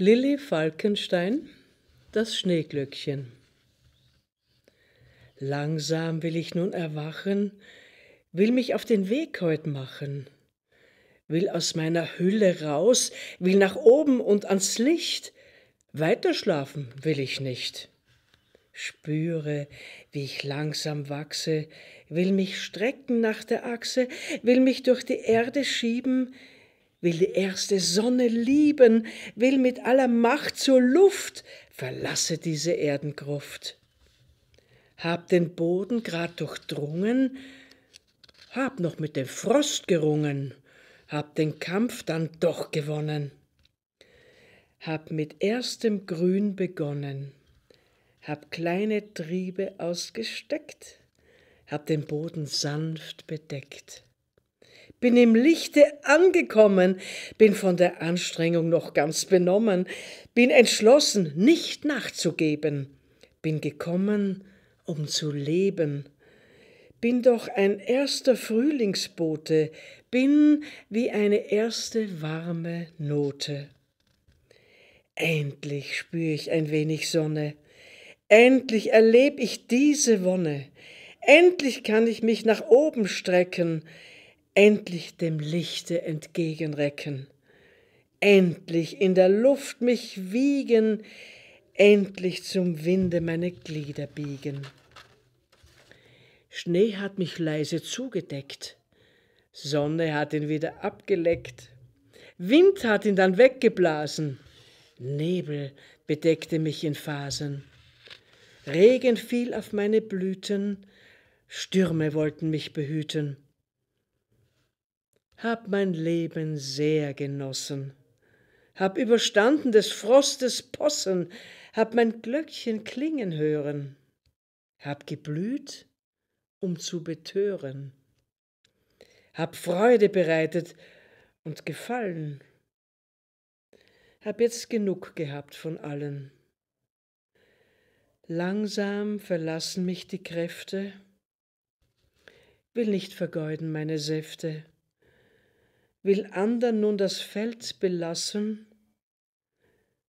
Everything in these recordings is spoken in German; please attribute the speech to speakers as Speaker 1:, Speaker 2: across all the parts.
Speaker 1: Lilli Falkenstein Das Schneeglöckchen Langsam will ich nun erwachen, will mich auf den Weg heut machen, will aus meiner Hülle raus, will nach oben und ans Licht, weiterschlafen will ich nicht. Spüre, wie ich langsam wachse, will mich strecken nach der Achse, will mich durch die Erde schieben, will die erste Sonne lieben, will mit aller Macht zur Luft, verlasse diese Erdengruft. Hab den Boden grad durchdrungen, hab noch mit dem Frost gerungen, hab den Kampf dann doch gewonnen. Hab mit erstem Grün begonnen, hab kleine Triebe ausgesteckt, hab den Boden sanft bedeckt bin im Lichte angekommen, bin von der Anstrengung noch ganz benommen, bin entschlossen, nicht nachzugeben, bin gekommen, um zu leben. Bin doch ein erster Frühlingsbote, bin wie eine erste warme Note. Endlich spür ich ein wenig Sonne, endlich erleb ich diese Wonne, endlich kann ich mich nach oben strecken, endlich dem Lichte entgegenrecken, endlich in der Luft mich wiegen, endlich zum Winde meine Glieder biegen. Schnee hat mich leise zugedeckt, Sonne hat ihn wieder abgeleckt, Wind hat ihn dann weggeblasen, Nebel bedeckte mich in Phasen, Regen fiel auf meine Blüten, Stürme wollten mich behüten hab mein Leben sehr genossen, hab überstanden des Frostes Possen, hab mein Glöckchen klingen hören, hab geblüht, um zu betören, hab Freude bereitet und gefallen, hab jetzt genug gehabt von allen. Langsam verlassen mich die Kräfte, will nicht vergeuden meine Säfte will anderen nun das Feld belassen,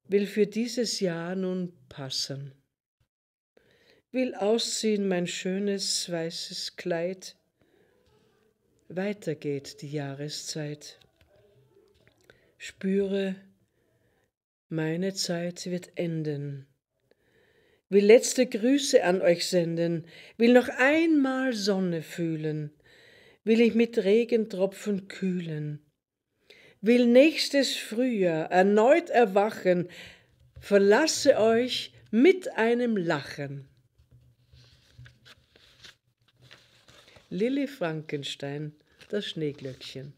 Speaker 1: will für dieses Jahr nun passen. Will ausziehen mein schönes weißes Kleid, weiter geht die Jahreszeit. Spüre, meine Zeit wird enden. Will letzte Grüße an euch senden, will noch einmal Sonne fühlen, will ich mit Regentropfen kühlen. Will nächstes Frühjahr erneut erwachen, verlasse euch mit einem Lachen. Lilli Frankenstein, das Schneeglöckchen.